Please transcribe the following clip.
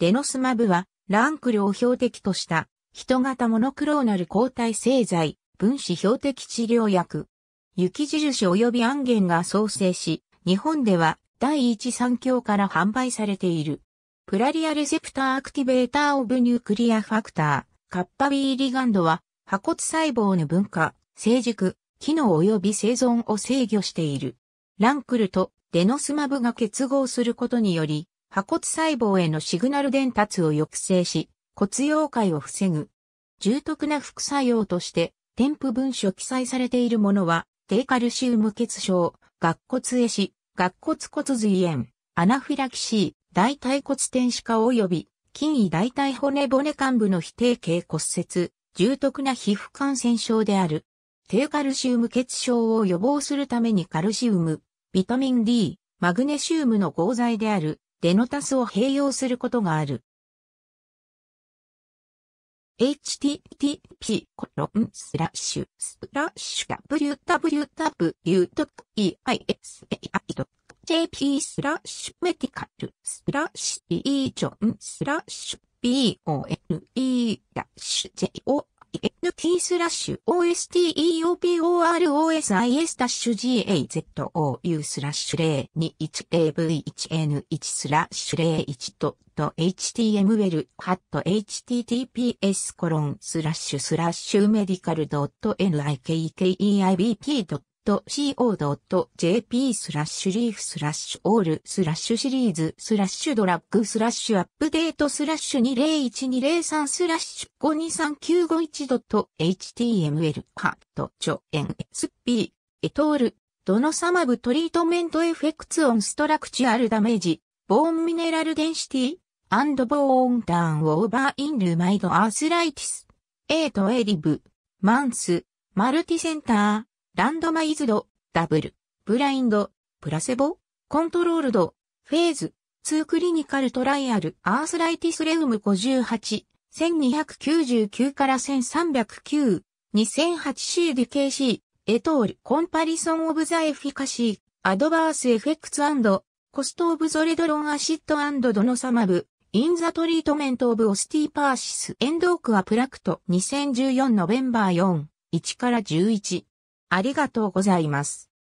デノスマブは、ランクルを標的とした、人型モノクローナル抗体製剤、分子標的治療薬。雪印及びゲンが創生し、日本では第一産強から販売されている。プラリアレセプターアクティベーターオブニュークリアファクター、カッパビーリガンドは、破骨細胞の分化、成熟、機能及び生存を制御している。ランクルとデノスマブが結合することにより、破骨細胞へのシグナル伝達を抑制し、骨溶解を防ぐ。重篤な副作用として、添付文書記載されているものは、低カルシウム血症、顎骨壊死、顎骨骨髄炎、アナフィラキシー、大腿骨転子化及び、筋位大腿骨骨幹部の非定型骨折、重篤な皮膚感染症である。低カルシウム血症を予防するためにカルシウム、ビタミン D、マグネシウムの合剤であるデノタスを併用することがある。http コロンスラッシュスラッシュ www.eisa.jp スラッシュメディカルスラッシュイージョンスラッシュ b o n e ダッシュ j o t スラッシュ osteoporosis-gazou スラッシュ 021av1n1 スラッシュ 01.html https コロンスラッシュスラッシュメディカル .nikkeibp. .co.jp スラッシュリーフスラッシュオールスラッシュシリーズスラッシュドラッグスラッシュアップデートスラッシュ201203スラッシュ 523951.html ハットチョエン SP エトールドノサマブトリートメントエフェクツオンストラクチュアルダメージボーンミネラルデンシティアンドボーンダウンオーバーインルマイドアースライティスエイトエリブマンスマルティセンターランドマイズド、ダブル、ブラインド、プラセボ、コントロールド、フェーズ、ツークリニカルトライアル、アースライティスレウム58、1299から1309、2008CDKC、エトール、コンパリソンオブザエフィカシー、アドバースエフェクツコストオブゾレドロンアシッドドノサマブ、インザトリートメントオブオスティーパーシス、エンドークアプラクト、2014ノベンバー4、1から11。ありがとうございます。